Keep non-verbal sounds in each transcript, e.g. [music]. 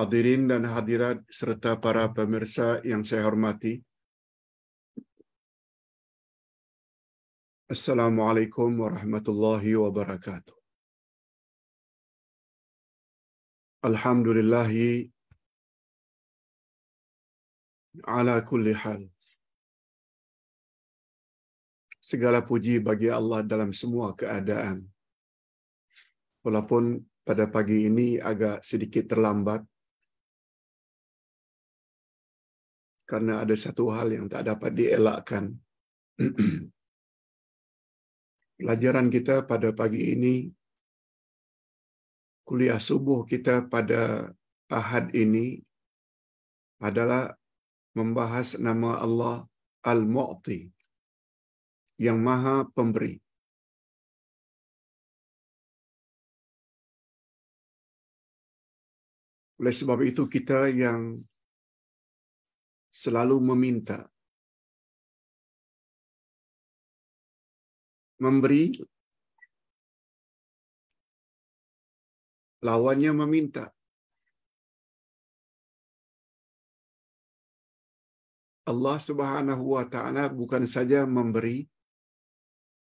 Hadirin dan hadirat serta para pemirsa yang saya hormati. Assalamualaikum warahmatullahi wabarakatuh. Alhamdulillahi ala kulli hal. Segala puji bagi Allah dalam semua keadaan. Walaupun pada pagi ini agak sedikit terlambat, karena ada satu hal yang tak dapat dielakkan. [clears throat] Pelajaran kita pada pagi ini, kuliah subuh kita pada Ahad ini adalah membahas nama Allah Al-Mu'ti, yang maha pemberi. Oleh sebab itu kita yang selalu meminta. Memberi lawannya meminta. Allah Subhanahu wa taala bukan saja memberi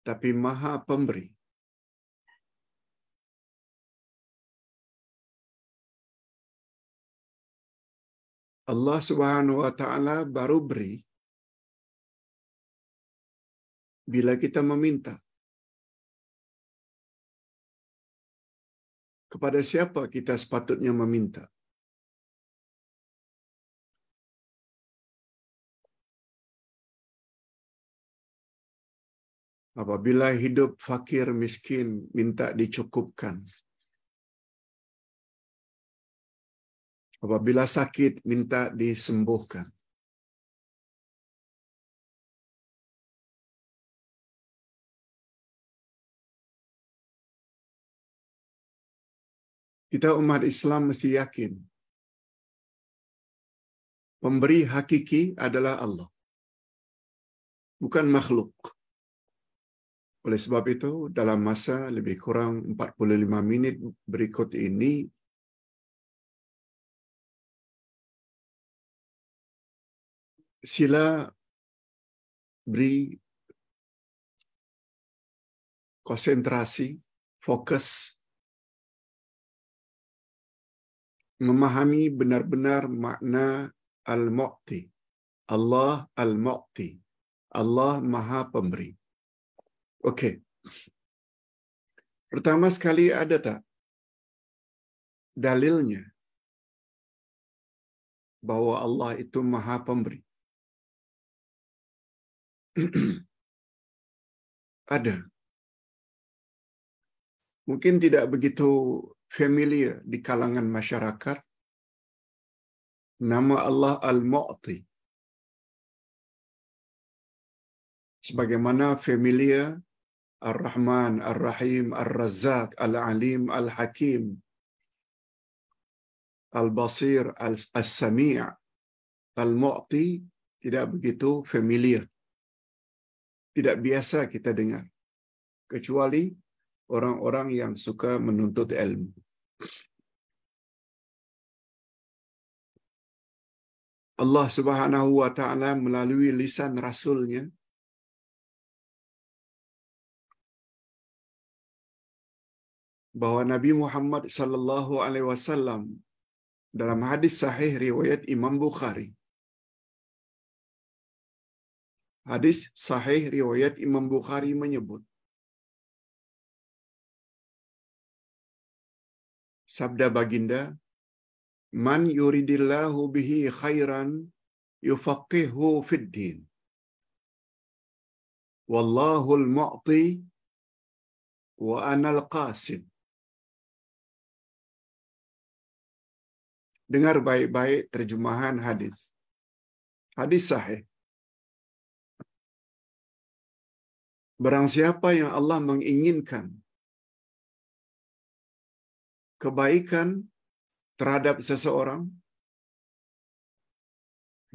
tapi Maha Pemberi. Allah Subhanahu wa taala baru beri bila kita meminta. Kepada siapa kita sepatutnya meminta? Apabila hidup fakir miskin, minta dicukupkan. Apabila sakit, minta disembuhkan. Kita umat Islam mesti yakin pemberi hakiki adalah Allah. Bukan makhluk. Oleh sebab itu, dalam masa lebih kurang 45 menit berikut ini, Sila beri konsentrasi, fokus, memahami benar-benar makna Al-Mu'ti. Allah Al-Mu'ti. Allah Maha Pemberi. Oke. Okay. Pertama sekali ada tak dalilnya bahwa Allah itu Maha Pemberi? [clears throat] ada. Mungkin tidak begitu familiar di kalangan masyarakat nama Allah Al-Mu'ti. Sebagaimana familiar Ar-Rahman, Ar-Rahim, Ar-Razzaq, Al-Alim, Al-Hakim, Al-Basir, Al-Sami' Al-Mu'ti tidak begitu familiar tidak biasa kita dengar. Kecuali orang-orang yang suka menuntut ilmu. Allah Subhanahu wa taala melalui lisan rasulnya bahwa Nabi Muhammad sallallahu alaihi wasallam dalam hadis sahih riwayat Imam Bukhari Hadis sahih riwayat Imam Bukhari menyebut sabda baginda man yuridillahu bihi khairan yufaqihu fid din wallahul mu'ti wa anal qasid Dengar baik-baik terjemahan hadis. Hadis sahih. Barang siapa yang Allah menginginkan kebaikan terhadap seseorang,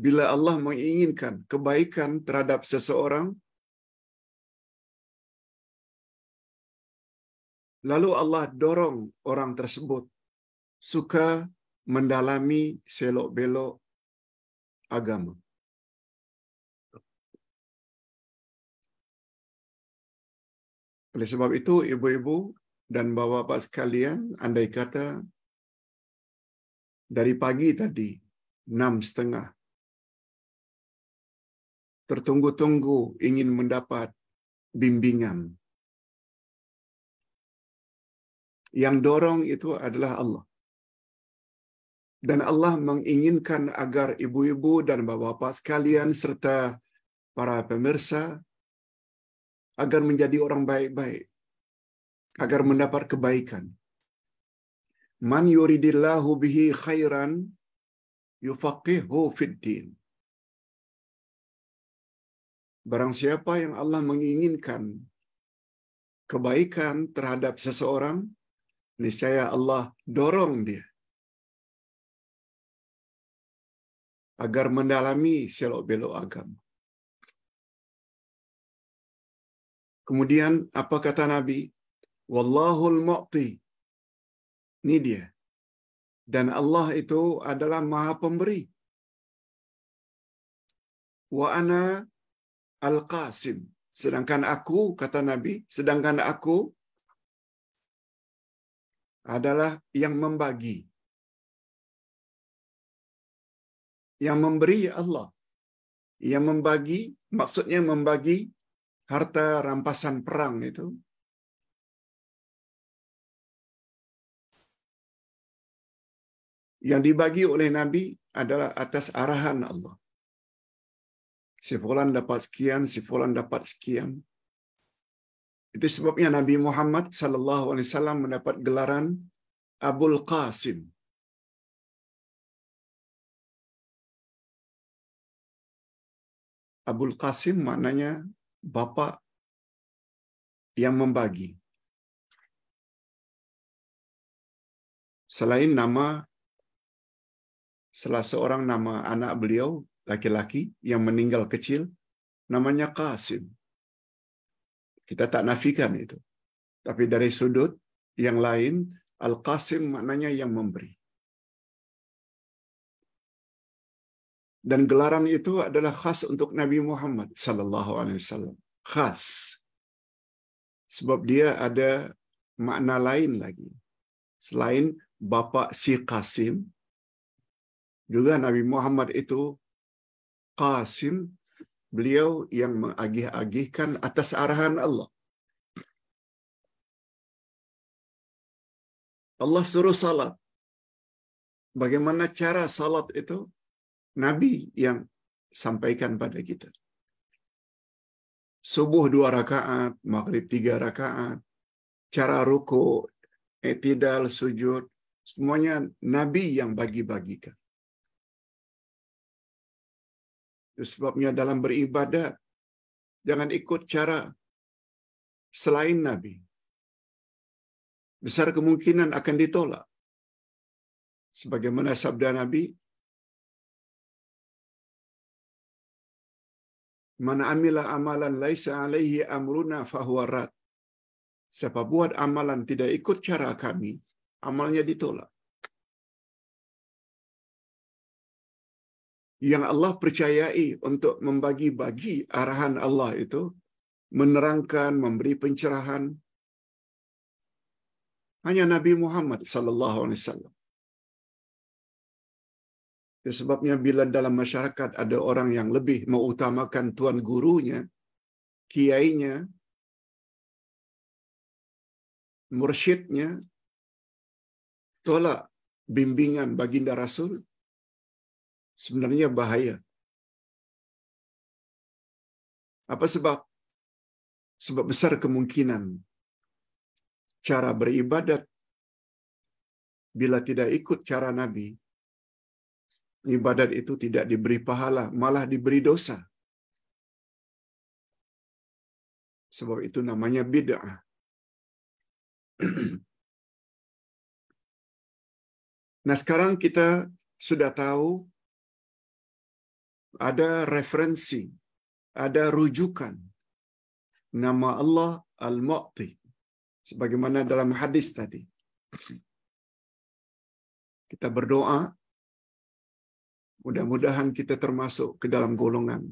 bila Allah menginginkan kebaikan terhadap seseorang, lalu Allah dorong orang tersebut suka mendalami selok-belok agama. Oleh sebab itu, ibu-ibu dan bapak-bapak sekalian, andai kata dari pagi tadi, enam setengah, tertunggu-tunggu ingin mendapat bimbingan. Yang dorong itu adalah Allah. Dan Allah menginginkan agar ibu-ibu dan bapak-bapak sekalian serta para pemirsa agar menjadi orang baik-baik, agar mendapat kebaikan. Man yuridillahu bihi khairan yufaqihu fid din. Barang siapa yang Allah menginginkan kebaikan terhadap seseorang, niscaya Allah dorong dia agar mendalami selok belok agama. Kemudian apa kata Nabi? Wallahul mu'ti. Ini dia. Dan Allah itu adalah maha pemberi. Wa ana al-qasim. Sedangkan aku, kata Nabi, sedangkan aku adalah yang membagi. Yang memberi Allah. Yang membagi, maksudnya membagi harta rampasan perang itu yang dibagi oleh Nabi adalah atas arahan Allah. Si fulan dapat sekian, si fulan dapat sekian. Itu sebabnya Nabi Muhammad saw mendapat gelaran Abul Qasim. Abul Qasim maknanya Bapak yang membagi. Selain nama, salah seorang nama anak beliau, laki-laki yang meninggal kecil, namanya Kasim. Kita tak nafikan itu. Tapi dari sudut yang lain, Al-Qasim maknanya yang memberi. Dan gelaran itu adalah khas untuk Nabi Muhammad sallallahu alaihi wasallam. Khas. Sebab dia ada makna lain lagi. Selain bapak si Qasim, juga Nabi Muhammad itu Qasim, beliau yang mengagih-agihkan atas arahan Allah. Allah suruh salat. Bagaimana cara salat itu? Nabi yang sampaikan pada kita. Subuh dua rakaat, maghrib tiga rakaat, cara ruku, etidal, sujud, semuanya Nabi yang bagi-bagikan. Sebabnya dalam beribadah, jangan ikut cara selain Nabi. Besar kemungkinan akan ditolak. Sebagaimana sabda Nabi, Man amila amalan laisa alaihi amruna fahuarat. Siapa buat amalan tidak ikut cara kami, amalnya ditolak. Yang Allah percayai untuk membagi-bagi arahan Allah itu menerangkan, memberi pencerahan hanya Nabi Muhammad sallallahu alaihi wasallam. Sebabnya bila dalam masyarakat ada orang yang lebih mengutamakan tuan gurunya, kiainya, mursyidnya, tolak bimbingan baginda Rasul, sebenarnya bahaya. Apa sebab? Sebab besar kemungkinan cara beribadat bila tidak ikut cara Nabi ibadat itu tidak diberi pahala, malah diberi dosa. Sebab itu namanya bid'ah. [clears throat] nah, sekarang kita sudah tahu ada referensi, ada rujukan nama Allah Al-Mu'ti sebagaimana dalam hadis tadi. [clears throat] Kita berdoa Mudah-mudahan kita termasuk ke dalam golongan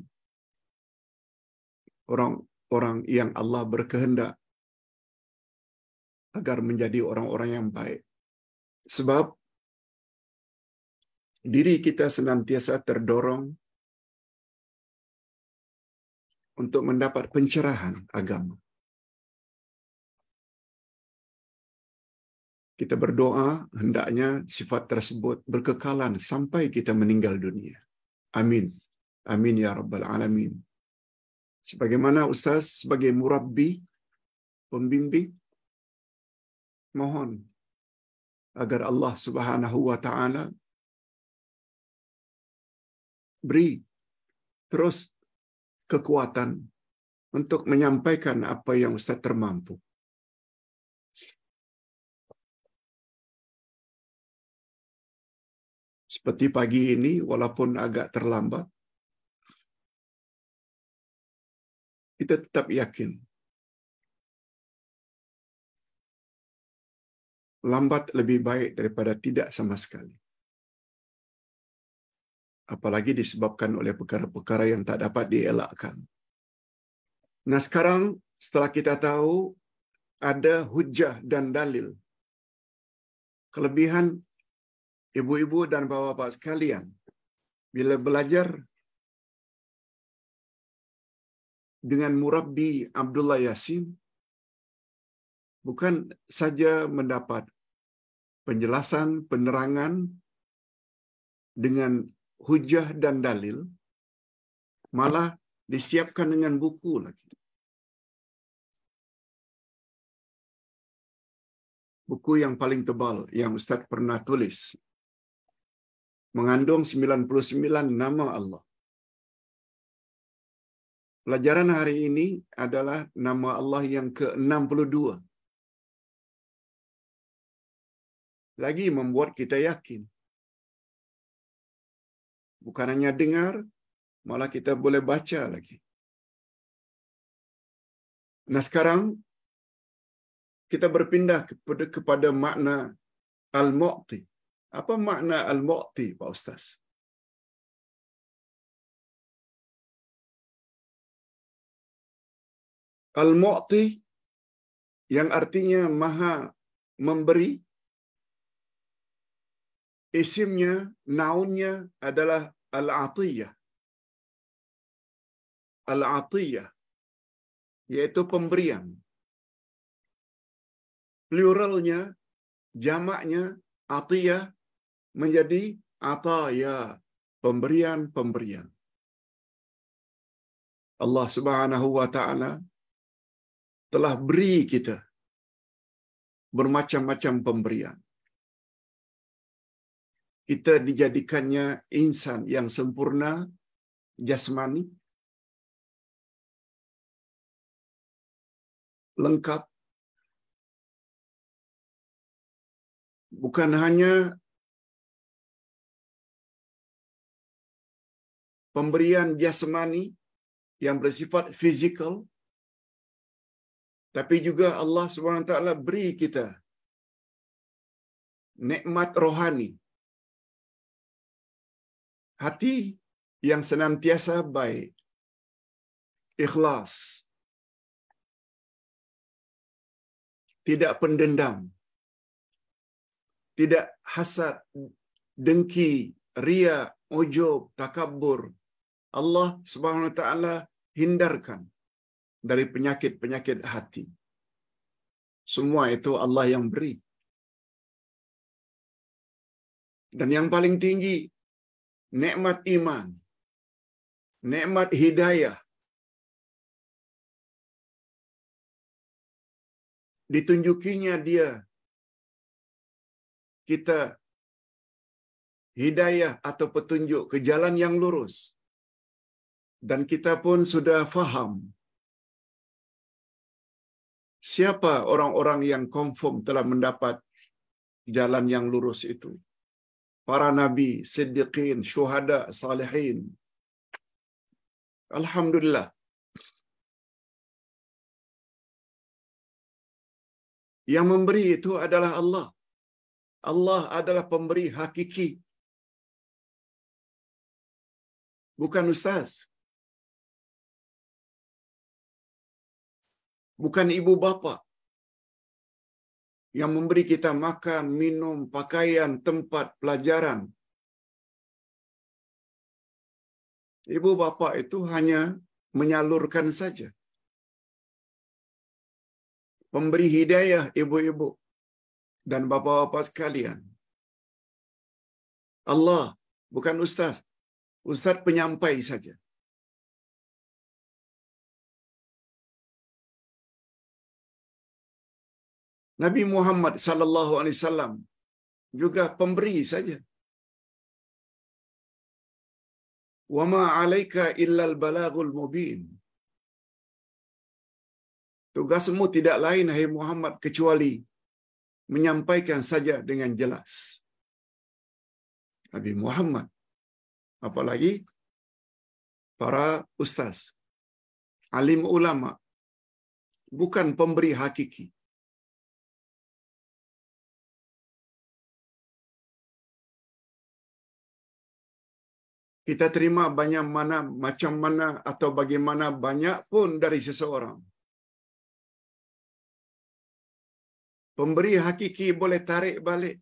orang-orang yang Allah berkehendak agar menjadi orang-orang yang baik. Sebab diri kita senantiasa terdorong untuk mendapat pencerahan agama. kita berdoa hendaknya sifat tersebut berkekalan sampai kita meninggal dunia. Amin. Amin ya rabbal alamin. Sebagaimana ustaz sebagai murabbi pembimbing mohon agar Allah Subhanahu wa taala beri terus kekuatan untuk menyampaikan apa yang ustaz termampu. seperti pagi ini walaupun agak terlambat kita tetap yakin lambat lebih baik daripada tidak sama sekali apalagi disebabkan oleh perkara-perkara yang tak dapat dielakkan. Nah, sekarang setelah kita tahu ada hujah dan dalil kelebihan Ibu-ibu dan bapak-bapak sekalian, bila belajar dengan Murabbi Abdullah Yasin, bukan saja mendapat penjelasan, penerangan dengan hujah dan dalil, malah disiapkan dengan buku lagi. Buku yang paling tebal yang Ustadz pernah tulis mengandung 99 nama Allah. Pelajaran hari ini adalah nama Allah yang ke-62. Lagi membuat kita yakin. Bukan hanya dengar, malah kita boleh baca lagi. Nah sekarang kita berpindah kepada, makna al-mu'ti. Apa makna al-mu'ti, Pak Ustaz? Al-mu'ti yang artinya maha memberi, isimnya, naunnya adalah al-atiyah. Al-atiyah, yaitu pemberian. Pluralnya, jamaknya, atiyah, menjadi ya pemberian-pemberian. Allah Subhanahu wa taala telah beri kita bermacam-macam pemberian. Kita dijadikannya insan yang sempurna jasmani, lengkap, bukan hanya pemberian jasmani yang bersifat fizikal, tapi juga Allah Swt beri kita nikmat rohani. Hati yang senantiasa baik, ikhlas, tidak pendendam, tidak hasad, dengki, ria, ojo, takabur, Allah Subhanahu wa taala hindarkan dari penyakit-penyakit hati. Semua itu Allah yang beri. Dan yang paling tinggi nikmat iman, nikmat hidayah. Ditunjukinya dia kita hidayah atau petunjuk ke jalan yang lurus dan kita pun sudah faham siapa orang-orang yang konform telah mendapat jalan yang lurus itu. Para nabi, siddiqin, syuhada, salihin. Alhamdulillah. Yang memberi itu adalah Allah. Allah adalah pemberi hakiki. Bukan ustaz. bukan ibu bapa yang memberi kita makan, minum, pakaian, tempat, pelajaran. Ibu bapa itu hanya menyalurkan saja. Pemberi hidayah ibu-ibu dan bapa-bapa sekalian. Allah bukan ustaz. Ustaz penyampai saja. Nabi Muhammad sallallahu alaihi wasallam juga pemberi saja. Wa ma 'alaika illal balagul mubin. Tugasmu tidak lain hai Muhammad kecuali menyampaikan saja dengan jelas. Nabi Muhammad apalagi para ustaz, alim ulama bukan pemberi hakiki. Kita terima banyak mana, macam mana atau bagaimana banyak pun dari seseorang. Pemberi hakiki boleh tarik balik.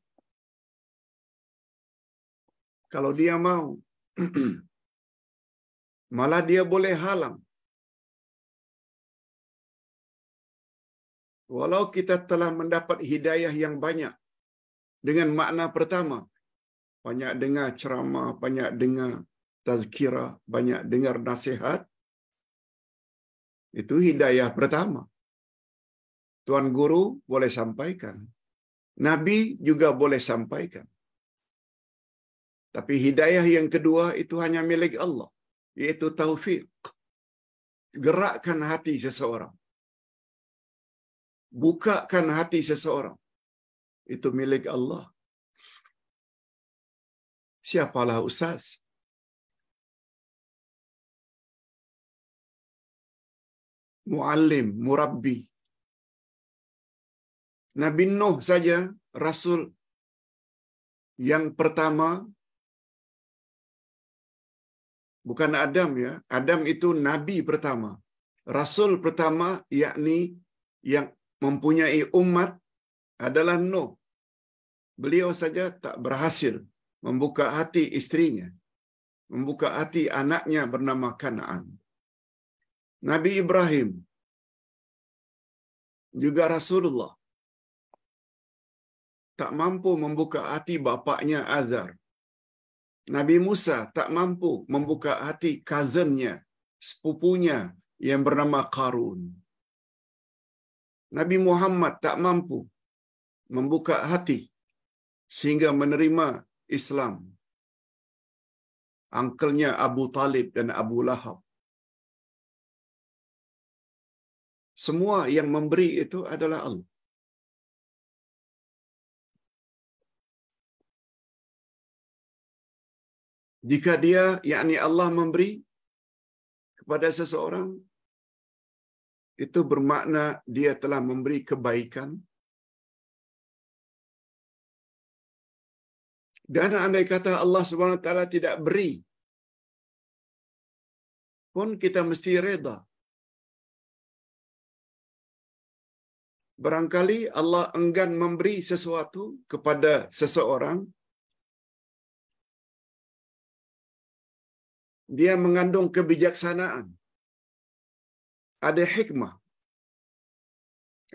Kalau dia mau. [clears throat] Malah dia boleh halang. Walau kita telah mendapat hidayah yang banyak dengan makna pertama, banyak dengar ceramah, banyak dengar Tazkira banyak dengar nasihat. Itu hidayah pertama. Tuan guru boleh sampaikan. Nabi juga boleh sampaikan. Tapi hidayah yang kedua itu hanya milik Allah, yaitu taufik. Gerakkan hati seseorang. Bukakan hati seseorang. Itu milik Allah. Siapalah ustaz? muallim, murabbi. Nabi Nuh saja rasul yang pertama bukan Adam ya. Adam itu nabi pertama. Rasul pertama yakni yang mempunyai umat adalah Nuh. Beliau saja tak berhasil membuka hati istrinya, membuka hati anaknya bernama Kanaan. Nabi Ibrahim, juga Rasulullah, tak mampu membuka hati bapaknya Azar. Nabi Musa tak mampu membuka hati cousinnya, sepupunya yang bernama Karun. Nabi Muhammad tak mampu membuka hati sehingga menerima Islam. Angkelnya Abu Talib dan Abu Lahab. Semua yang memberi itu adalah Allah. Jika dia, yakni Allah memberi kepada seseorang, itu bermakna dia telah memberi kebaikan. Dan andai kata Allah swt tidak beri, pun kita mesti reda Barangkali Allah enggan memberi sesuatu kepada seseorang. Dia mengandung kebijaksanaan. Ada hikmah.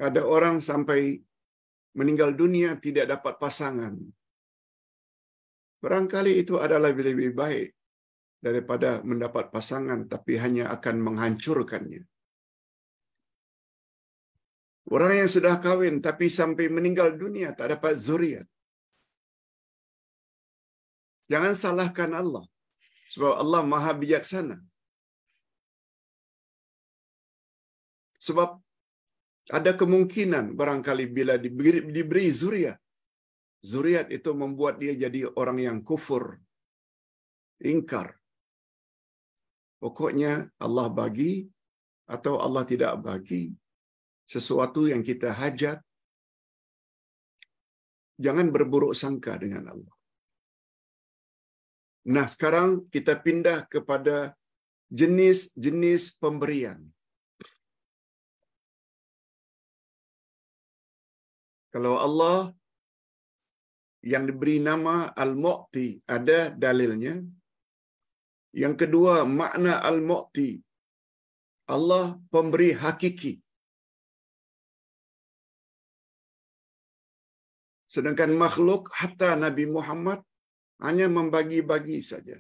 Ada orang sampai meninggal dunia tidak dapat pasangan. Barangkali itu adalah lebih, baik daripada mendapat pasangan tapi hanya akan menghancurkannya. Orang yang sudah kawin tapi sampai meninggal dunia tak dapat zuriat. Jangan salahkan Allah. Sebab Allah maha bijaksana. Sebab ada kemungkinan barangkali bila diberi, diberi zuriat. Zuriat itu membuat dia jadi orang yang kufur. Ingkar. Pokoknya Allah bagi atau Allah tidak bagi sesuatu yang kita hajat, jangan berburuk sangka dengan Allah. Nah, sekarang kita pindah kepada jenis-jenis pemberian. Kalau Allah yang diberi nama Al-Mu'ti ada dalilnya. Yang kedua, makna Al-Mu'ti. Allah pemberi hakiki. Sedangkan makhluk hatta Nabi Muhammad hanya membagi-bagi saja.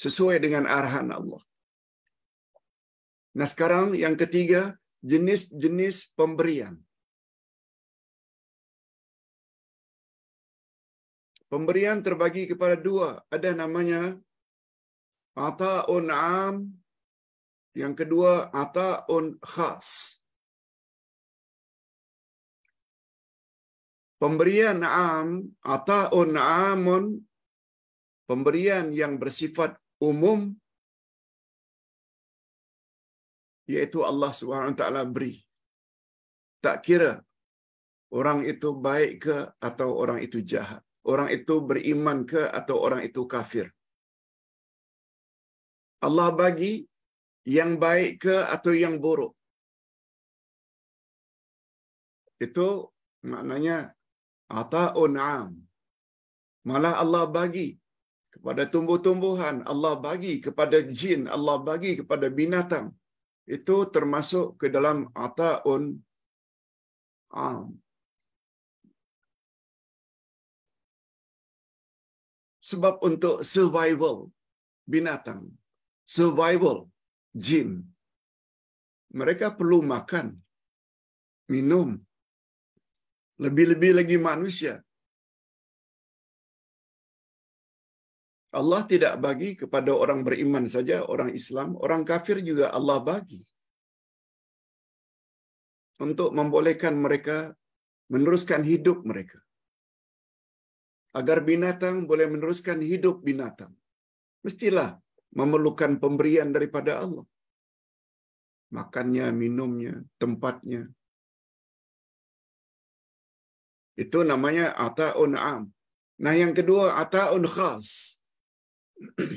Sesuai dengan arahan Allah. Nah sekarang yang ketiga, jenis-jenis pemberian. Pemberian terbagi kepada dua. Ada namanya ata'un am. Yang kedua ata'un khas. Pemberian am, atau amun, pemberian yang bersifat umum, yaitu Allah Subhanahu Wa Taala beri. Tak kira orang itu baik ke atau orang itu jahat, orang itu beriman ke atau orang itu kafir. Allah bagi yang baik ke atau yang buruk. Itu maknanya ata'un am malah Allah bagi kepada tumbuh-tumbuhan Allah bagi kepada jin Allah bagi kepada binatang itu termasuk ke dalam ataun am sebab untuk survival binatang survival jin mereka perlu makan minum Lebih-lebih lagi manusia. Allah tidak bagi kepada orang beriman saja, orang Islam, orang kafir juga Allah bagi. Untuk membolehkan mereka meneruskan hidup mereka. Agar binatang boleh meneruskan hidup binatang. Mestilah memerlukan pemberian daripada Allah. Makannya, minumnya, tempatnya, itu namanya ata'un am. Nah, yang kedua ata'un khas. [clears throat]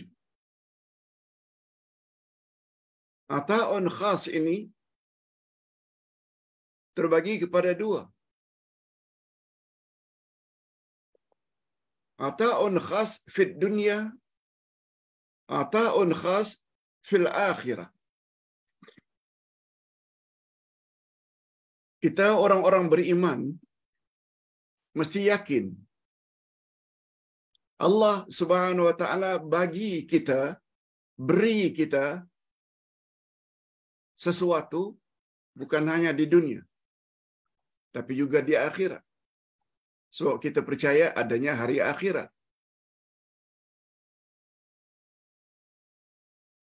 ata'un khas ini terbagi kepada dua. Ata'un khas fit dunia, ata'un khas fil akhirah. Kita orang-orang beriman mesti yakin Allah Subhanahu wa taala bagi kita beri kita sesuatu bukan hanya di dunia tapi juga di akhirat. Sebab so, kita percaya adanya hari akhirat.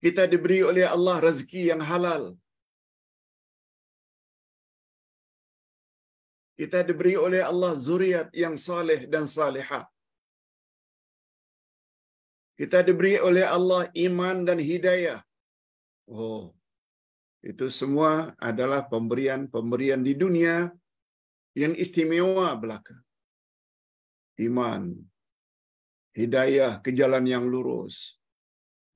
Kita diberi oleh Allah rezeki yang halal, Kita diberi oleh Allah zuriat yang saleh dan saleha. Kita diberi oleh Allah iman dan hidayah. Oh, itu semua adalah pemberian-pemberian di dunia yang istimewa belaka. Iman, hidayah ke jalan yang lurus,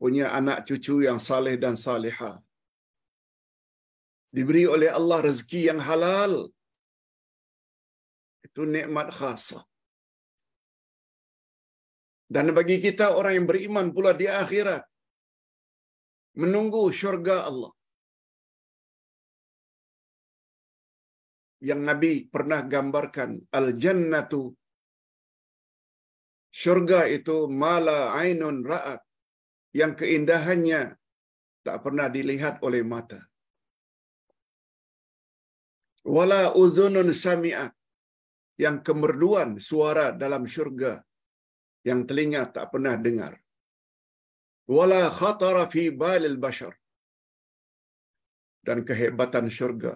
punya anak cucu yang saleh dan saleha, Diberi oleh Allah rezeki yang halal, itu nikmat khasa Dan bagi kita orang yang beriman pula di akhirat menunggu syurga Allah. Yang Nabi pernah gambarkan al-jannatu syurga itu mala ainun ra'at yang keindahannya tak pernah dilihat oleh mata. Wala uzunun sami'at yang kemerduan suara dalam syurga yang telinga tak pernah dengar. Wala khatara fi balil bashar. Dan kehebatan syurga.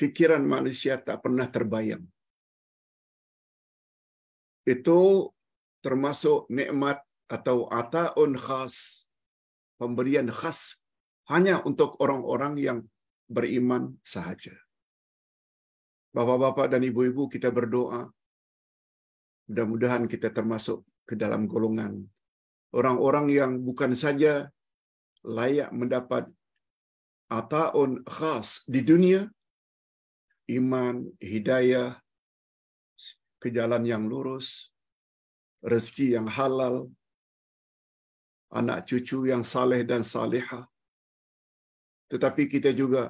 Fikiran manusia tak pernah terbayang. Itu termasuk nikmat atau ataun khas. Pemberian khas hanya untuk orang-orang yang beriman sahaja. Bapak-bapak dan ibu-ibu kita berdoa. Mudah-mudahan kita termasuk ke dalam golongan orang-orang yang bukan saja layak mendapat ataun khas di dunia, iman, hidayah, ke jalan yang lurus, rezeki yang halal, anak cucu yang saleh dan salehah. Tetapi kita juga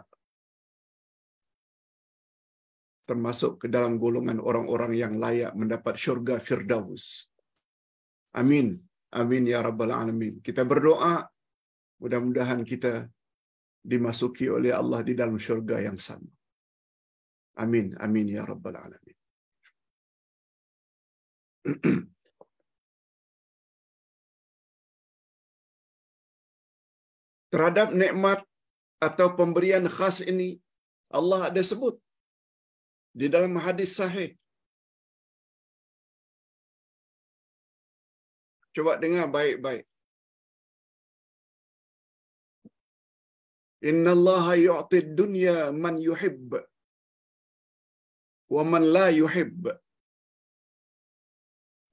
termasuk ke dalam golongan orang-orang yang layak mendapat syurga Firdaus. Amin. Amin ya rabbal alamin. Kita berdoa mudah-mudahan kita dimasuki oleh Allah di dalam syurga yang sama. Amin. Amin ya rabbal alamin. [clears throat] Terhadap nikmat atau pemberian khas ini Allah ada sebut Di dalam hadis sahih. Coba dengar baik-baik. Inna Allah yu'ti dunya man yuhib wa man la yuhib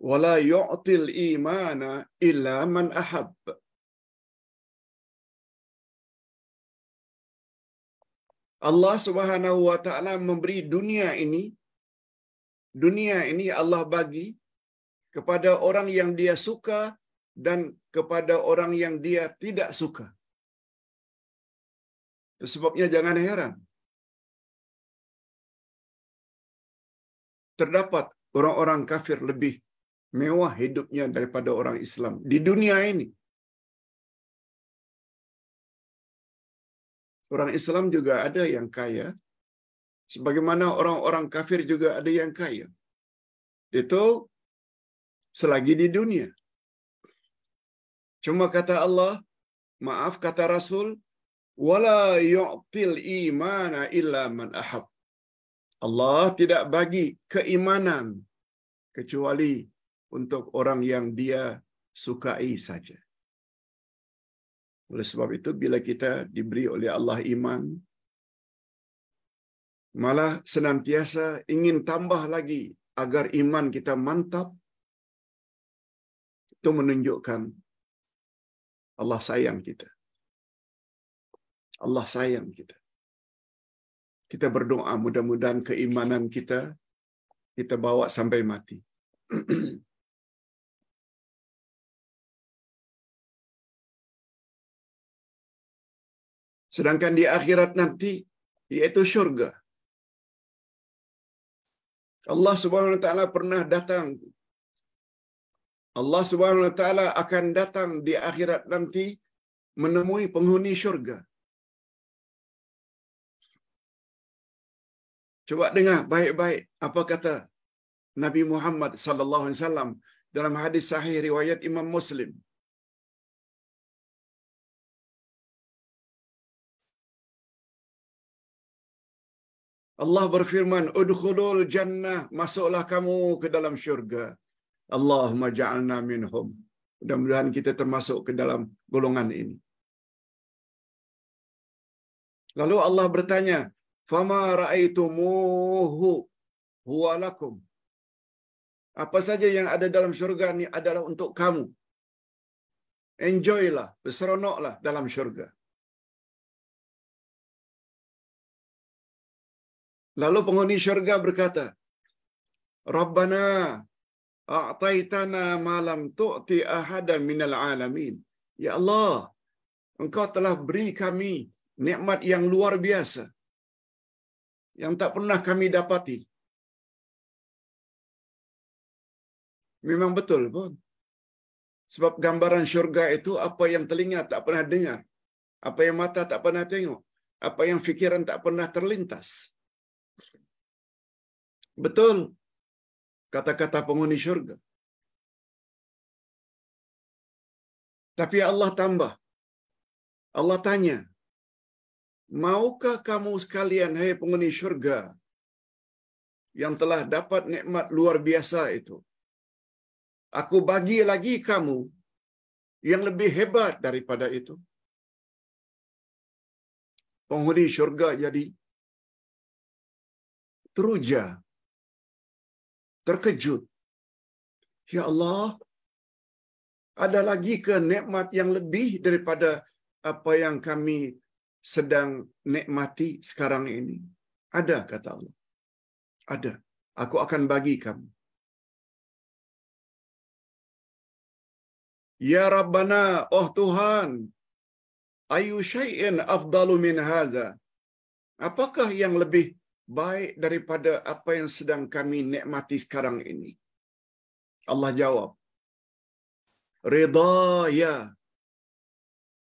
wa la al imana illa man ahab Allah Subhanahu wa taala memberi dunia ini dunia ini Allah bagi kepada orang yang dia suka dan kepada orang yang dia tidak suka. Itu sebabnya jangan heran. Terdapat orang-orang kafir lebih mewah hidupnya daripada orang Islam di dunia ini. Orang Islam juga ada yang kaya, sebagaimana orang-orang kafir juga ada yang kaya. Itu selagi di dunia. Cuma kata Allah, maaf kata Rasul, wala yu'til imana illa man ahab. Allah tidak bagi keimanan kecuali untuk orang yang dia sukai saja. Oleh sebab itu, bila kita diberi oleh Allah iman, malah senantiasa ingin tambah lagi agar iman kita mantap, itu menunjukkan Allah sayang kita. Allah sayang kita. Kita berdoa mudah-mudahan keimanan kita, kita bawa sampai mati. [clears throat] Sedangkan di akhirat nanti, iaitu syurga. Allah subhanahu wa ta'ala pernah datang. Allah subhanahu wa ta'ala akan datang di akhirat nanti menemui penghuni syurga. Cuba dengar baik-baik apa kata Nabi Muhammad sallallahu alaihi wasallam dalam hadis sahih riwayat Imam Muslim. Allah berfirman, "Udkhulul jannah, masuklah kamu ke dalam syurga." Allahumma ja'alna minhum. Mudah-mudahan kita termasuk ke dalam golongan ini. Lalu Allah bertanya, "Fama ra'aitumuhu huwa lakum?" Apa saja yang ada dalam syurga ini adalah untuk kamu. Enjoylah, berseronoklah dalam syurga. Lalu penghuni syurga berkata, Rabbana a'taitana malam tu'ti ahadan minal alamin. Ya Allah, Engkau telah beri kami nikmat yang luar biasa yang tak pernah kami dapati. Memang betul pun. Sebab gambaran syurga itu apa yang telinga tak pernah dengar, apa yang mata tak pernah tengok, apa yang fikiran tak pernah terlintas. Betul kata-kata penghuni syurga. Tapi Allah tambah. Allah tanya, Maukah kamu sekalian, hai hey, penghuni syurga, yang telah dapat nikmat luar biasa itu? Aku bagi lagi kamu yang lebih hebat daripada itu. Penghuni syurga jadi teruja terkejut. Ya Allah, ada lagi ke nikmat yang lebih daripada apa yang kami sedang nikmati sekarang ini? Ada, kata Allah. Ada. Aku akan bagi kamu. Ya Rabbana, oh Tuhan, ayu syai'in afdalu min haza. Apakah yang lebih baik daripada apa yang sedang kami nikmati sekarang ini? Allah jawab, Ridaya,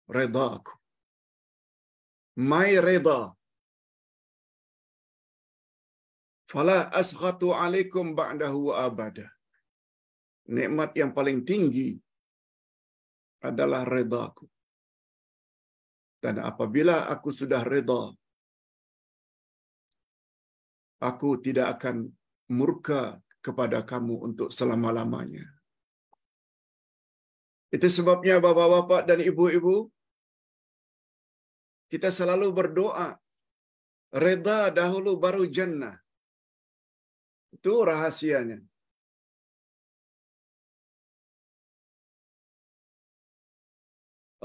redaku. My reda. Fala asghatu alaikum ba'dahu abada. Nikmat yang paling tinggi adalah redaku. Dan apabila aku sudah reda aku tidak akan murka kepada kamu untuk selama-lamanya. Itu sebabnya bapak-bapak dan ibu-ibu, kita selalu berdoa, reda dahulu baru jannah. Itu rahasianya.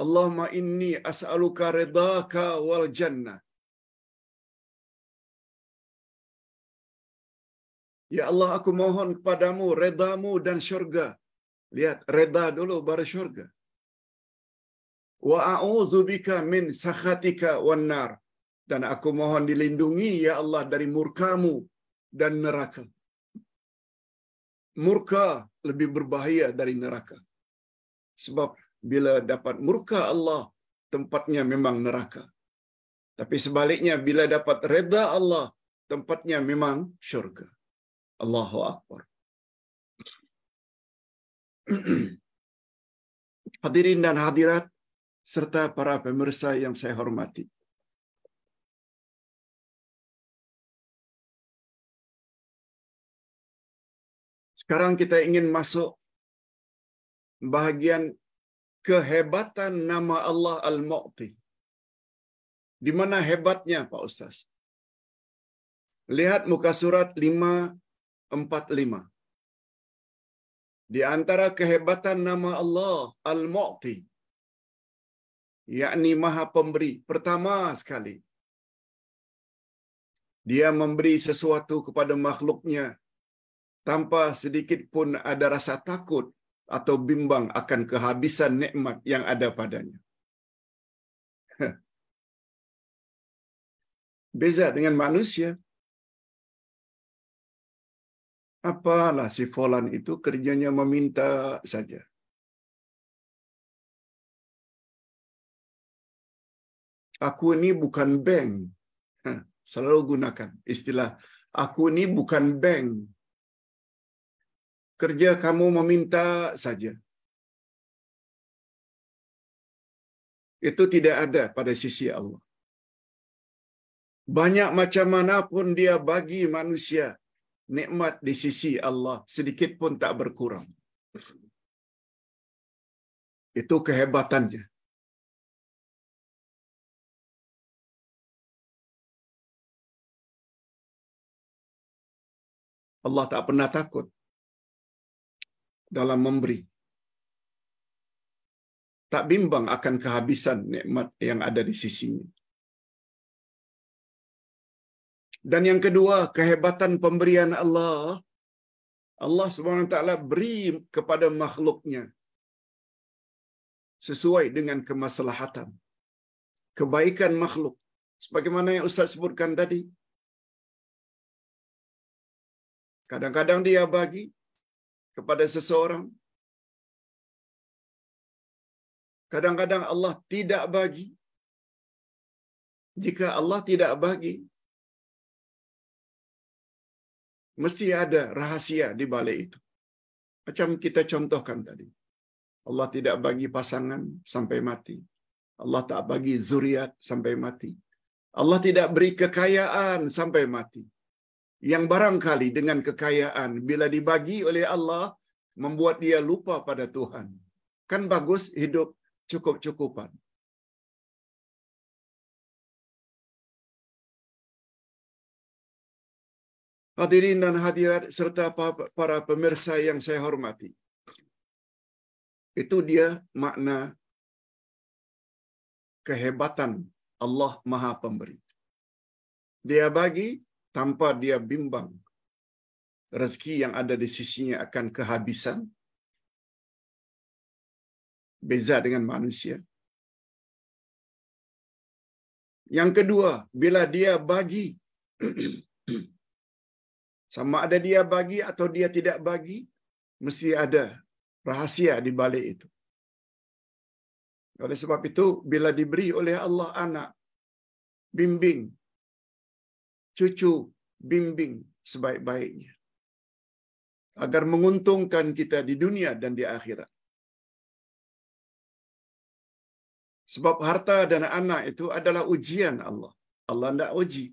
Allahumma inni as'aluka redaka wal jannah. Ya Allah, aku mohon kepadamu redamu dan syurga. Lihat, reda dulu baru syurga. Wa a'udzubika min sakhatika wan nar. Dan aku mohon dilindungi ya Allah dari murkamu dan neraka. Murka lebih berbahaya dari neraka. Sebab bila dapat murka Allah, tempatnya memang neraka. Tapi sebaliknya bila dapat reda Allah, tempatnya memang syurga. Allahu Akbar. [clears throat] Hadirin dan hadirat, serta para pemirsa yang saya hormati. Sekarang kita ingin masuk bagian kehebatan nama Allah Al-Mu'ti. Di mana hebatnya Pak Ustaz? Lihat muka surat 5 45. Di antara kehebatan nama Allah Al-Mu'ti, yakni Maha Pemberi. Pertama sekali, dia memberi sesuatu kepada makhluknya tanpa sedikit pun ada rasa takut atau bimbang akan kehabisan nikmat yang ada padanya. [laughs] Beza dengan manusia, apalah si Folan itu kerjanya meminta saja. Aku ini bukan bank. Selalu gunakan istilah aku ini bukan bank. Kerja kamu meminta saja. Itu tidak ada pada sisi Allah. Banyak macam mana pun dia bagi manusia, nikmat di sisi Allah sedikit pun tak berkurang. Itu kehebatannya. Allah tak pernah takut dalam memberi. Tak bimbang akan kehabisan nikmat yang ada di sisinya. Dan yang kedua, kehebatan pemberian Allah. Allah SWT beri kepada makhluknya sesuai dengan kemaslahatan. Kebaikan makhluk. Sebagaimana yang Ustaz sebutkan tadi. Kadang-kadang dia bagi kepada seseorang. Kadang-kadang Allah tidak bagi. Jika Allah tidak bagi, Mesti ada rahasia di balik itu. Macam kita contohkan tadi. Allah tidak bagi pasangan sampai mati. Allah tak bagi zuriat sampai mati. Allah tidak beri kekayaan sampai mati. Yang barangkali dengan kekayaan bila dibagi oleh Allah membuat dia lupa pada Tuhan. Kan bagus hidup cukup-cukupan. Hadirin dan hadirat serta para pemirsa yang saya hormati. Itu dia makna kehebatan Allah Maha Pemberi. Dia bagi tanpa dia bimbang. Rezeki yang ada di sisinya akan kehabisan. Beza dengan manusia. Yang kedua, bila dia bagi [clears throat] Sama ada dia bagi atau dia tidak bagi, mesti ada rahasia di balik itu. Oleh sebab itu, bila diberi oleh Allah anak, bimbing, cucu, bimbing sebaik-baiknya. Agar menguntungkan kita di dunia dan di akhirat. Sebab harta dan anak itu adalah ujian Allah. Allah tidak uji.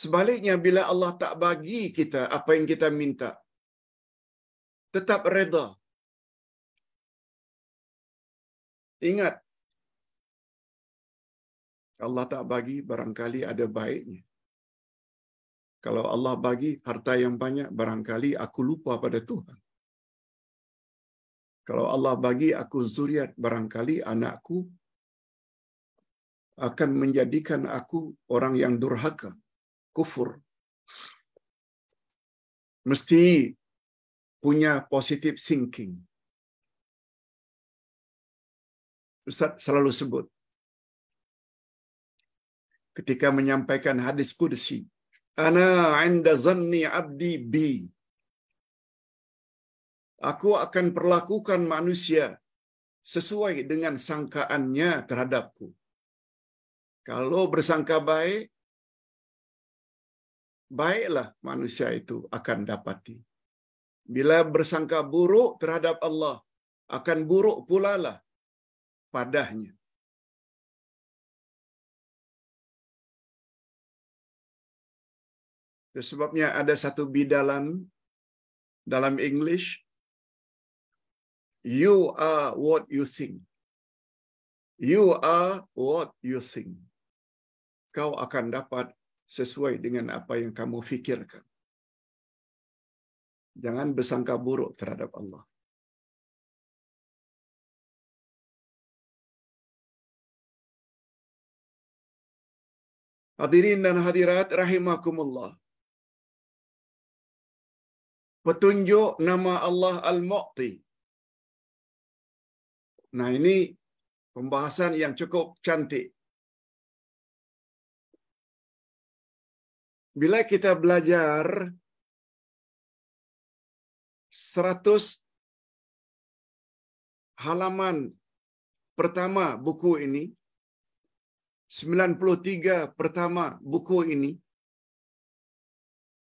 Sebaliknya bila Allah tak bagi kita apa yang kita minta, tetap reda. Ingat, Allah tak bagi barangkali ada baiknya. Kalau Allah bagi harta yang banyak, barangkali aku lupa pada Tuhan. Kalau Allah bagi aku zuriat, barangkali anakku akan menjadikan aku orang yang durhaka kufur. Mesti punya positive thinking. Ustaz selalu sebut. Ketika menyampaikan hadis kudsi. Ana inda zanni abdi bi. Aku akan perlakukan manusia sesuai dengan sangkaannya terhadapku. Kalau bersangka baik, baiklah manusia itu akan dapati. Bila bersangka buruk terhadap Allah, akan buruk pula lah padahnya. Sebabnya ada satu bidalan dalam English, you are what you think. You are what you think. Kau akan dapat sesuai dengan apa yang kamu pikirkan. Jangan bersangka buruk terhadap Allah. Hadirin dan hadirat rahimakumullah. Petunjuk nama Allah Al-Mu'ti. Nah ini pembahasan yang cukup cantik. Bila kita belajar 100 halaman pertama buku ini, 93 pertama buku ini,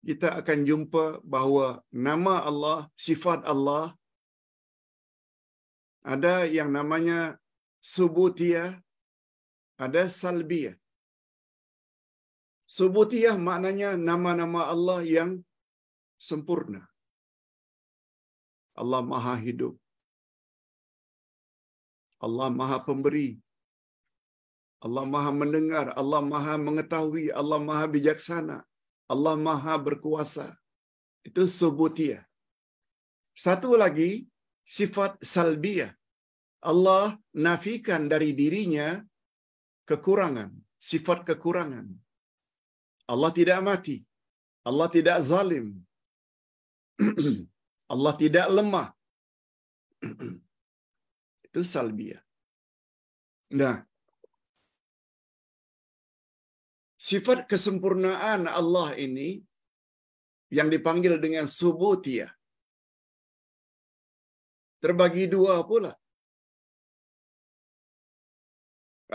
kita akan jumpa bahawa nama Allah, sifat Allah, ada yang namanya subutiyah, ada salbiyah. Subutiyah maknanya nama-nama Allah yang sempurna. Allah Maha Hidup. Allah Maha Pemberi. Allah Maha Mendengar, Allah Maha Mengetahui, Allah Maha Bijaksana, Allah Maha Berkuasa. Itu subutiyah. Satu lagi sifat salbiyah. Allah nafikan dari dirinya kekurangan, sifat kekurangan. Allah tidak mati. Allah tidak zalim. [clears throat] Allah tidak lemah. [clears throat] Itu salbiah. Nah, sifat kesempurnaan Allah ini yang dipanggil dengan subutiyah. Terbagi dua pula.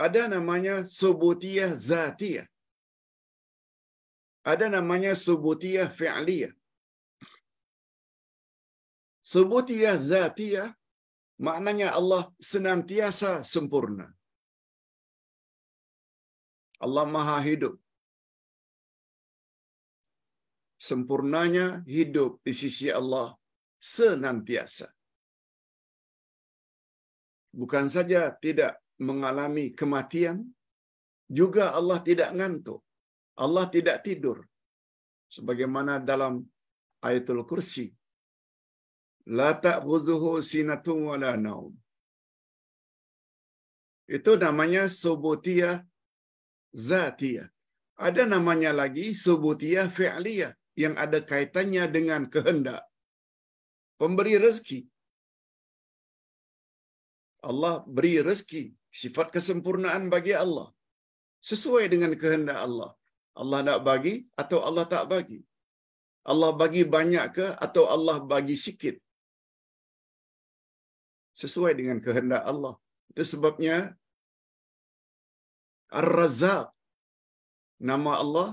Ada namanya subutiyah zatiyah. Ada namanya subutiyah fi'liyah. Subutiyah zatiyah maknanya Allah senantiasa sempurna. Allah Maha Hidup. Sempurnanya hidup di sisi Allah senantiasa. Bukan saja tidak mengalami kematian, juga Allah tidak ngantuk. Allah tidak tidur. Sebagaimana dalam ayatul kursi. La ta'khuzuhu sinatum wa la naum. Itu namanya subutiyah zatiyah. Ada namanya lagi subutiyah fi'liyah yang ada kaitannya dengan kehendak. Pemberi rezeki. Allah beri rezeki, sifat kesempurnaan bagi Allah. Sesuai dengan kehendak Allah. Allah nak bagi atau Allah tak bagi? Allah bagi banyak ke atau Allah bagi sikit? Sesuai dengan kehendak Allah. Itu sebabnya Ar-Razzaq nama Allah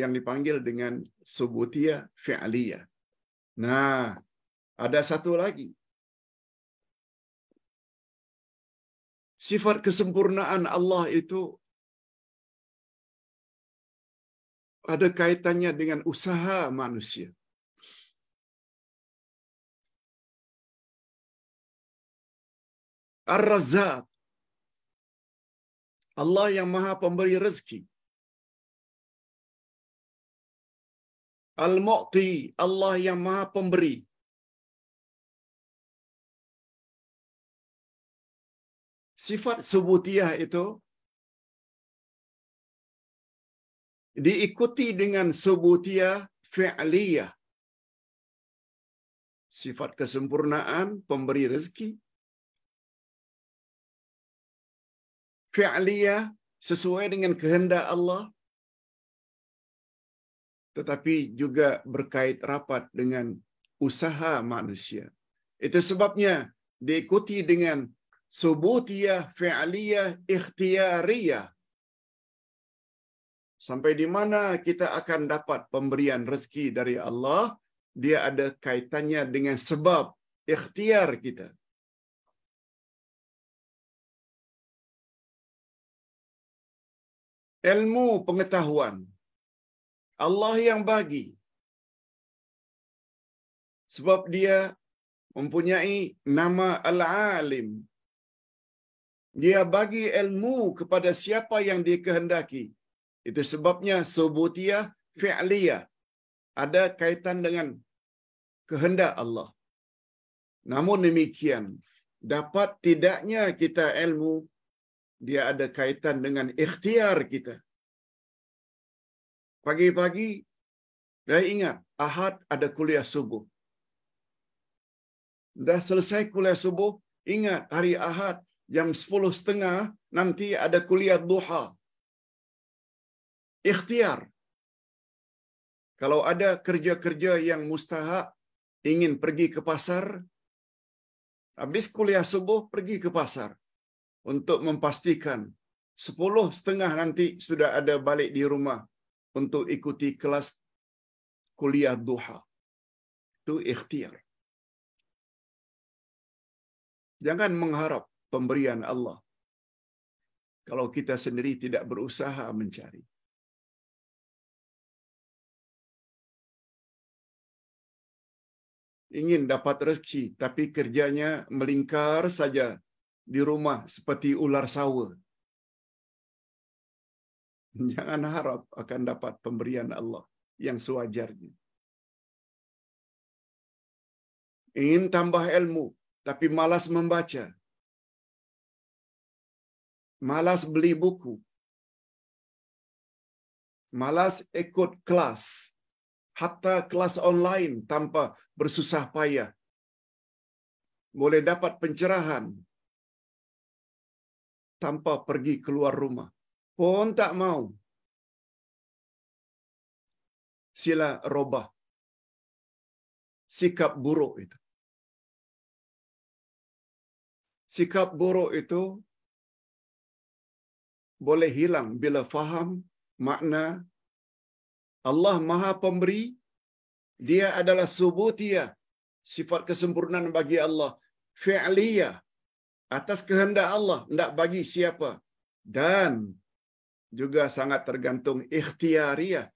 yang dipanggil dengan subutia Fialia. Nah, ada satu lagi. Sifat kesempurnaan Allah itu ada kaitannya dengan usaha manusia. Ar-Razzaq. Allah yang maha pemberi rezeki. Al-Mu'ti, Allah yang maha pemberi. Sifat subutiah itu diikuti dengan subutia fi'liyah. Sifat kesempurnaan, pemberi rezeki. Fi'liyah sesuai dengan kehendak Allah. Tetapi juga berkait rapat dengan usaha manusia. Itu sebabnya diikuti dengan subutiyah fi'liyah ikhtiyariyah sampai di mana kita akan dapat pemberian rezeki dari Allah, dia ada kaitannya dengan sebab ikhtiar kita. Ilmu pengetahuan. Allah yang bagi. Sebab dia mempunyai nama Al-Alim. Dia bagi ilmu kepada siapa yang dia Itu sebabnya subutiyah fi'liyah ada kaitan dengan kehendak Allah. Namun demikian, dapat tidaknya kita ilmu dia ada kaitan dengan ikhtiar kita. Pagi-pagi saya ingat Ahad ada kuliah subuh. Dah selesai kuliah subuh, ingat hari Ahad jam 10.30 nanti ada kuliah duha ikhtiar. Kalau ada kerja-kerja yang mustahak, ingin pergi ke pasar, habis kuliah subuh pergi ke pasar untuk memastikan sepuluh setengah nanti sudah ada balik di rumah untuk ikuti kelas kuliah duha. Itu ikhtiar. Jangan mengharap pemberian Allah kalau kita sendiri tidak berusaha mencari. ingin dapat rezeki tapi kerjanya melingkar saja di rumah seperti ular sawa. [laughs] Jangan harap akan dapat pemberian Allah yang sewajarnya. Ingin tambah ilmu tapi malas membaca. Malas beli buku. Malas ikut kelas. hatta kelas online tanpa bersusah payah. Boleh dapat pencerahan tanpa pergi keluar rumah. Pun tak mau. Sila robah sikap buruk itu. Sikap buruk itu boleh hilang bila faham makna Allah Maha Pemberi. Dia adalah subutiyah, sifat kesempurnaan bagi Allah. Fi'liyah, atas kehendak Allah, tidak bagi siapa. Dan juga sangat tergantung ikhtiariyah,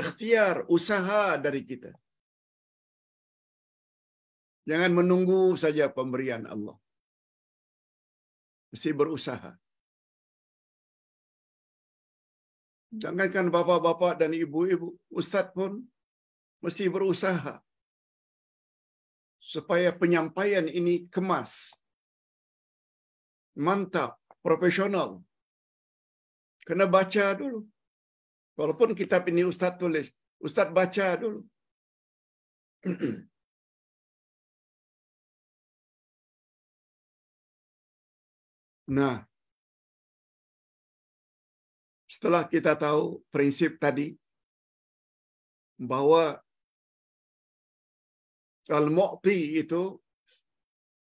ikhtiar, usaha dari kita. Jangan menunggu saja pemberian Allah. Mesti berusaha. Jangankan bapak-bapak dan ibu-ibu, ustadz pun mesti berusaha supaya penyampaian ini kemas, mantap, profesional. Kena baca dulu. Walaupun kitab ini ustadz tulis, ustadz baca dulu. [clears throat] nah, setelah kita tahu prinsip tadi bahwa al-mu'ti itu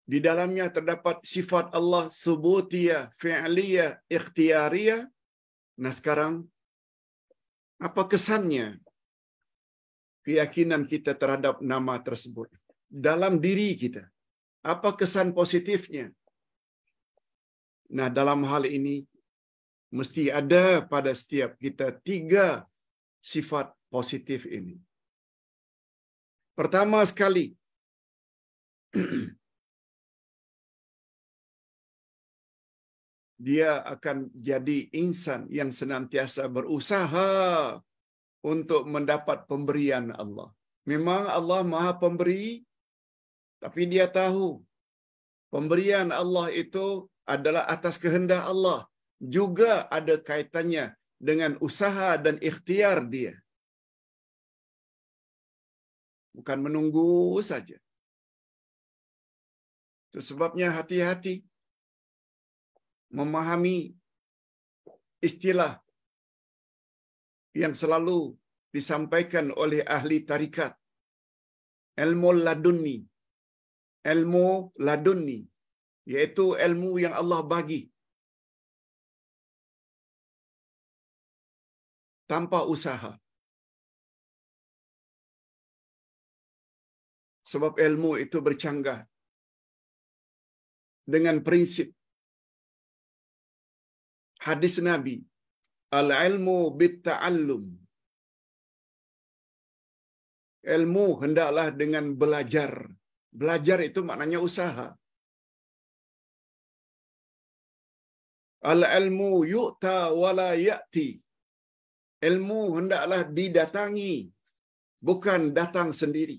di dalamnya terdapat sifat Allah subutiyah, fi'liyah, ikhtiyariyah. Nah sekarang apa kesannya keyakinan kita terhadap nama tersebut dalam diri kita? Apa kesan positifnya? Nah, dalam hal ini Mesti ada pada setiap kita tiga sifat positif ini. Pertama sekali, [clears throat] dia akan jadi insan yang senantiasa berusaha untuk mendapat pemberian Allah. Memang Allah Maha Pemberi, tapi dia tahu pemberian Allah itu adalah atas kehendak Allah juga ada kaitannya dengan usaha dan ikhtiar dia. Bukan menunggu saja. Itu sebabnya hati-hati memahami istilah yang selalu disampaikan oleh ahli tarikat. Ilmu laduni. Ilmu laduni. Yaitu ilmu yang Allah bagi tanpa usaha. Sebab ilmu itu bercanggah dengan prinsip hadis Nabi al ilmu bitta'allum ilmu hendaklah dengan belajar belajar itu maknanya usaha al ilmu yu'ta wala ya'ti Ilmu hendaklah didatangi, bukan datang sendiri.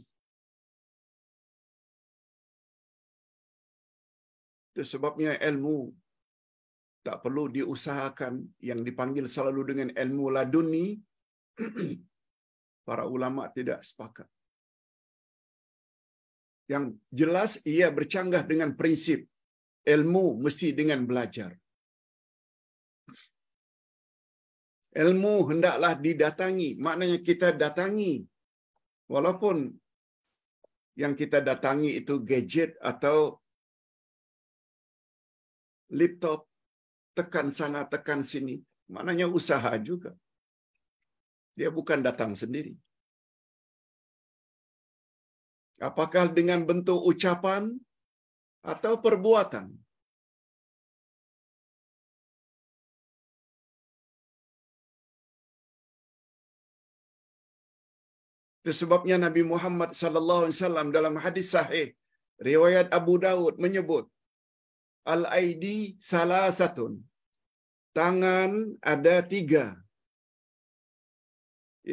Itu sebabnya ilmu tak perlu diusahakan yang dipanggil selalu dengan ilmu laduni [clears throat] para ulama tidak sepakat yang jelas ia bercanggah dengan prinsip ilmu mesti dengan belajar Ilmu hendaklah didatangi. Maknanya kita datangi. Walaupun yang kita datangi itu gadget atau laptop, tekan sana, tekan sini. Maknanya usaha juga. Dia bukan datang sendiri. Apakah dengan bentuk ucapan atau perbuatan? Sebabnya Nabi Muhammad sallallahu alaihi wasallam dalam hadis sahih riwayat Abu Daud menyebut al-aidi salah satun. Tangan ada tiga.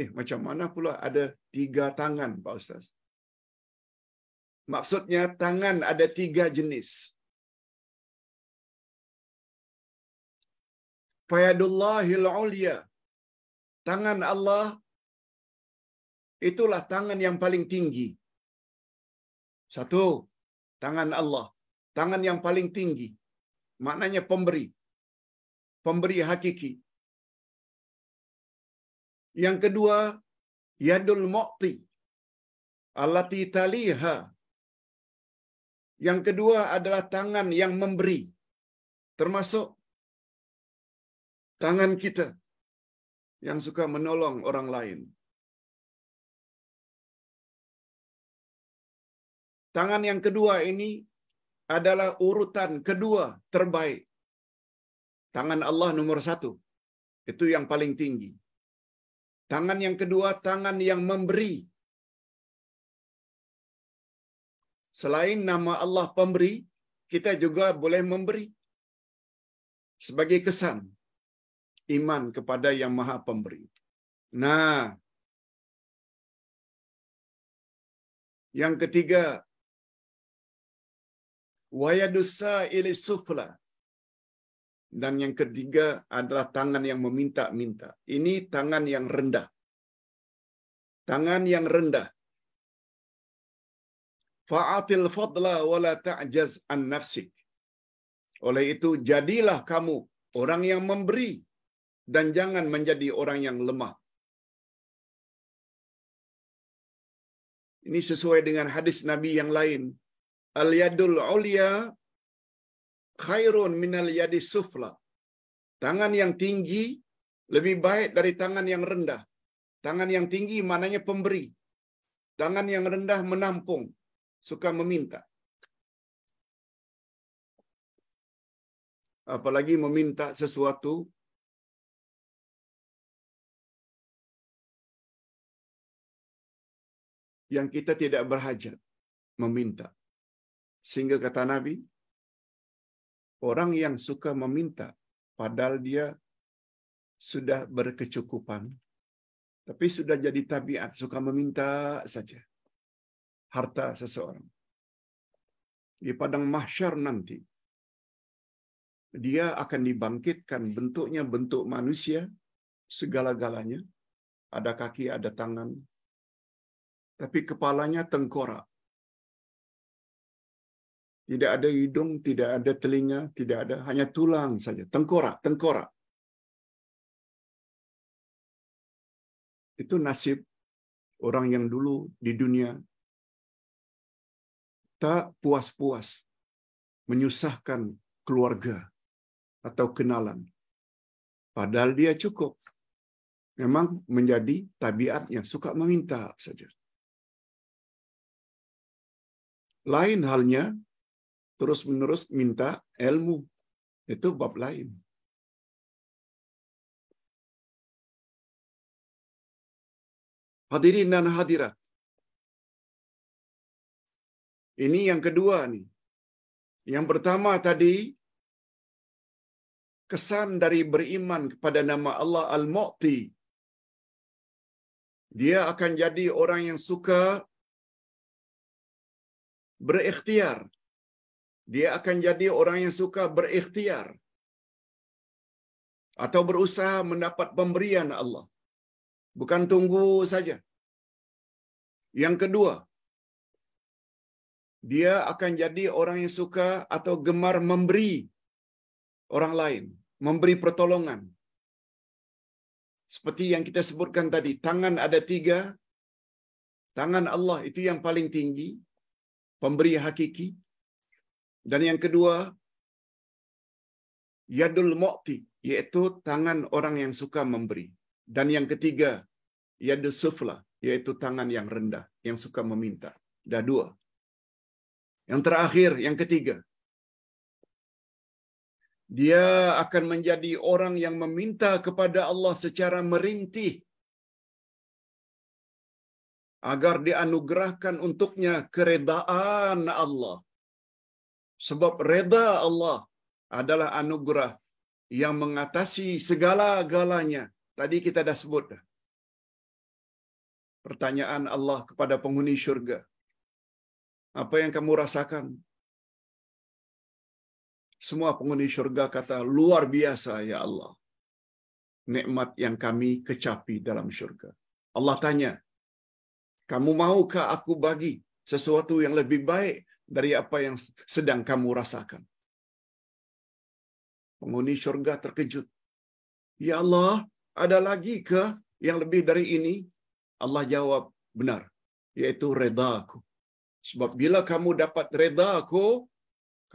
Eh, macam mana pula ada tiga tangan, Pak Ustaz? Maksudnya tangan ada tiga jenis. Fayadullahil ulia. Tangan Allah Itulah tangan yang paling tinggi. Satu, tangan Allah. Tangan yang paling tinggi. Maknanya pemberi. Pemberi hakiki. Yang kedua, yadul mu'ti. Allati taliha. Yang kedua adalah tangan yang memberi. Termasuk tangan kita yang suka menolong orang lain. Tangan yang kedua ini adalah urutan kedua terbaik. Tangan Allah nomor satu. Itu yang paling tinggi. Tangan yang kedua, tangan yang memberi. Selain nama Allah pemberi, kita juga boleh memberi. Sebagai kesan, iman kepada yang maha pemberi. Nah, yang ketiga, wayadusa ili sufla. Dan yang ketiga adalah tangan yang meminta-minta. Ini tangan yang rendah. Tangan yang rendah. Fa'atil fadla la ta'jaz an nafsik. Oleh itu, jadilah kamu orang yang memberi dan jangan menjadi orang yang lemah. Ini sesuai dengan hadis Nabi yang lain al yadul ulia khairun min yadi sufla. Tangan yang tinggi lebih baik dari tangan yang rendah. Tangan yang tinggi mananya pemberi. Tangan yang rendah menampung, suka meminta. Apalagi meminta sesuatu yang kita tidak berhajat meminta. Sehingga kata Nabi, orang yang suka meminta padahal dia sudah berkecukupan, tapi sudah jadi tabiat, suka meminta saja harta seseorang. Di padang mahsyar nanti, dia akan dibangkitkan bentuknya bentuk manusia, segala-galanya, ada kaki, ada tangan, tapi kepalanya tengkorak. Tidak ada hidung, tidak ada telinga, tidak ada, hanya tulang saja. Tengkorak, tengkorak. Itu nasib orang yang dulu di dunia tak puas-puas menyusahkan keluarga atau kenalan. Padahal dia cukup. Memang menjadi tabiatnya, suka meminta saja. Lain halnya terus-menerus minta ilmu. Itu bab lain. Hadirin dan hadirat. Ini yang kedua nih. Yang pertama tadi kesan dari beriman kepada nama Allah Al-Mu'ti. Dia akan jadi orang yang suka berikhtiar. Dia akan jadi orang yang suka berikhtiar atau berusaha mendapat pemberian Allah. Bukan tunggu saja. Yang kedua, dia akan jadi orang yang suka atau gemar memberi orang lain, memberi pertolongan. Seperti yang kita sebutkan tadi, tangan ada tiga, tangan Allah itu yang paling tinggi, pemberi hakiki. Dan yang kedua, yadul mu'ti, yaitu tangan orang yang suka memberi. Dan yang ketiga, yadul sufla, yaitu tangan yang rendah, yang suka meminta. Ada dua. Yang terakhir, yang ketiga, dia akan menjadi orang yang meminta kepada Allah secara merintih agar dianugerahkan untuknya keredaan Allah. Sebab reda Allah adalah anugerah yang mengatasi segala-galanya. Tadi kita dah sebut. Pertanyaan Allah kepada penghuni syurga. Apa yang kamu rasakan? Semua penghuni syurga kata, luar biasa ya Allah. Nikmat yang kami kecapi dalam syurga. Allah tanya, kamu maukah aku bagi sesuatu yang lebih baik dari apa yang sedang kamu rasakan. Penghuni syurga terkejut. Ya Allah, ada lagi ke yang lebih dari ini? Allah jawab, benar, yaitu redaku. Sebab bila kamu dapat redaku,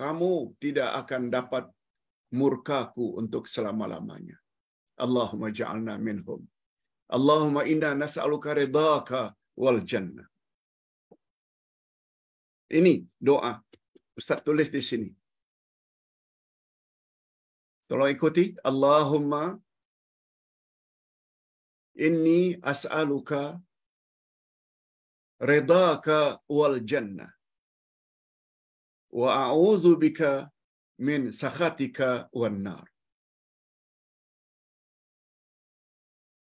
kamu tidak akan dapat murkaku untuk selama-lamanya. Allahumma ja'alna minhum. Allahumma inna nas'aluka redaka wal jannah. Ini doa. Ustaz tulis di sini. Tolong ikuti. Allahumma inni as'aluka ridaka wal jannah. Wa a'udhu bika min sakhatika wan nar.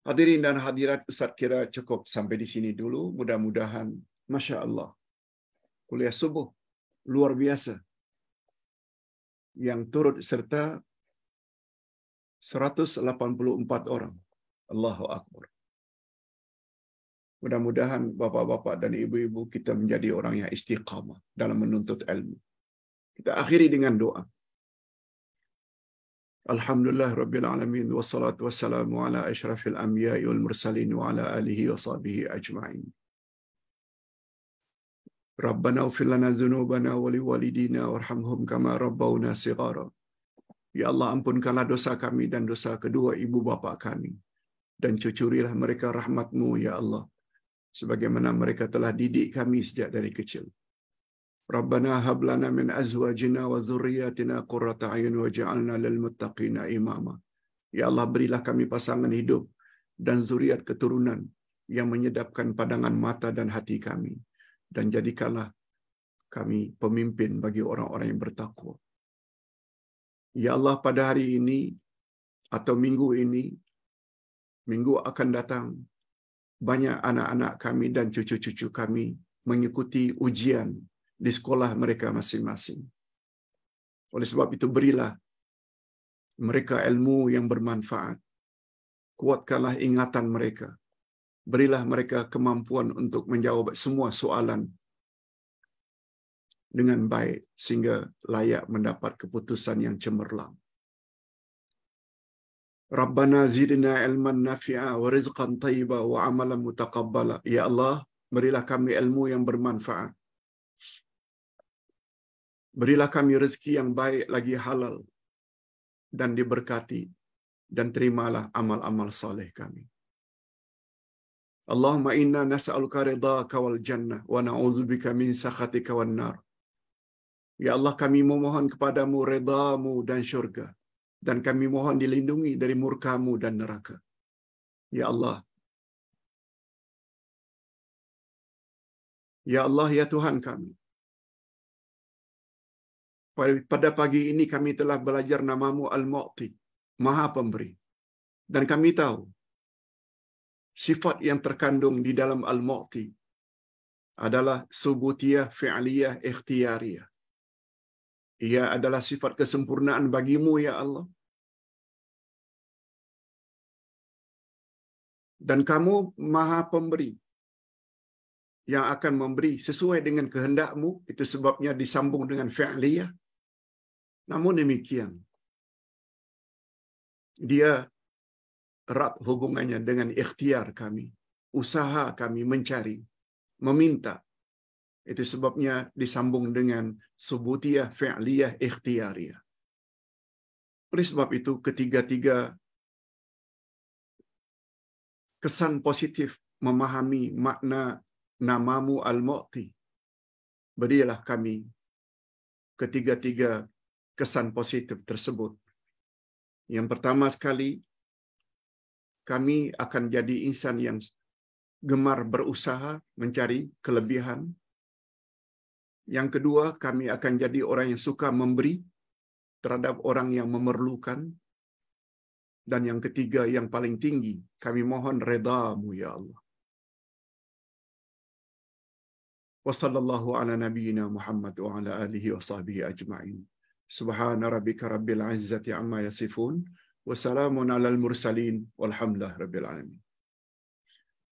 Hadirin dan hadirat Ustaz kira cukup sampai di sini dulu. Mudah-mudahan Masya Allah kuliah subuh luar biasa yang turut serta 184 orang. Allahu Akbar. Mudah-mudahan bapak-bapak dan ibu-ibu kita menjadi orang yang istiqamah dalam menuntut ilmu. Kita akhiri dengan doa. Alhamdulillah Rabbil Alamin wassalatu wassalamu ala ashrafil anbiya wal mursalin wa ala alihi wa sahbihi ajma'in. ربنا اغفر لنا ذنوبنا ولوالدينا وارحمهم kama ربونا صغارا Ya Allah ampunkanlah dosa kami dan dosa kedua ibu bapa kami dan cucurilah mereka rahmatmu ya Allah sebagaimana mereka telah didik kami sejak dari kecil ربنا هب لنا من ازواجنا وذرياتنا قرة اعين واجعلنا للمتقين imama. Ya Allah berilah kami pasangan hidup dan zuriat keturunan yang menyedapkan pandangan mata dan hati kami. dan jadikanlah kami pemimpin bagi orang-orang yang bertakwa. Ya Allah pada hari ini atau minggu ini, minggu akan datang, banyak anak-anak kami dan cucu-cucu kami mengikuti ujian di sekolah mereka masing-masing. Oleh sebab itu berilah mereka ilmu yang bermanfaat. Kuatkanlah ingatan mereka berilah mereka kemampuan untuk menjawab semua soalan dengan baik sehingga layak mendapat keputusan yang cemerlang. Rabbana zidna ilman nafi'a wa rizqan tayyiba wa amalan mutaqabbala. Ya Allah, berilah kami ilmu yang bermanfaat. Berilah kami rezeki yang baik lagi halal dan diberkati dan terimalah amal-amal saleh kami. Allahumma inna nas'aluka ridhaka wal jannah wa na'udzubika min sakhatika wan nar. Ya Allah kami memohon kepadamu redamu dan syurga dan kami mohon dilindungi dari murkamu dan neraka. Ya Allah. Ya Allah ya Tuhan kami. Pada pagi ini kami telah belajar namamu Al-Mu'ti, Maha Pemberi. Dan kami tahu sifat yang terkandung di dalam al-mu'ti adalah subutiyah, fi'liyah, ikhtiyariyah. Ia adalah sifat kesempurnaan bagimu, ya Allah. Dan kamu maha pemberi yang akan memberi sesuai dengan kehendakmu. Itu sebabnya disambung dengan fi'liyah. Namun demikian, dia erat hubungannya dengan ikhtiar kami, usaha kami mencari, meminta. Itu sebabnya disambung dengan subutiyah, fi'liyah, ikhtiariyah. Oleh sebab itu, ketiga-tiga kesan positif memahami makna namamu al-mu'ti. Berilah kami ketiga-tiga kesan positif tersebut. Yang pertama sekali, kami akan jadi insan yang gemar berusaha mencari kelebihan. Yang kedua, kami akan jadi orang yang suka memberi terhadap orang yang memerlukan. Dan yang ketiga, yang paling tinggi, kami mohon redamu ya Allah. Wassalamualaikum ala nabiyyina Muhammad wa ala alihi wa sahbihi ajma'in. Subhana rabbika rabbil izzati amma yasifun. Wassalamun alal mursalin. Walhamdulillah rabbil alamin.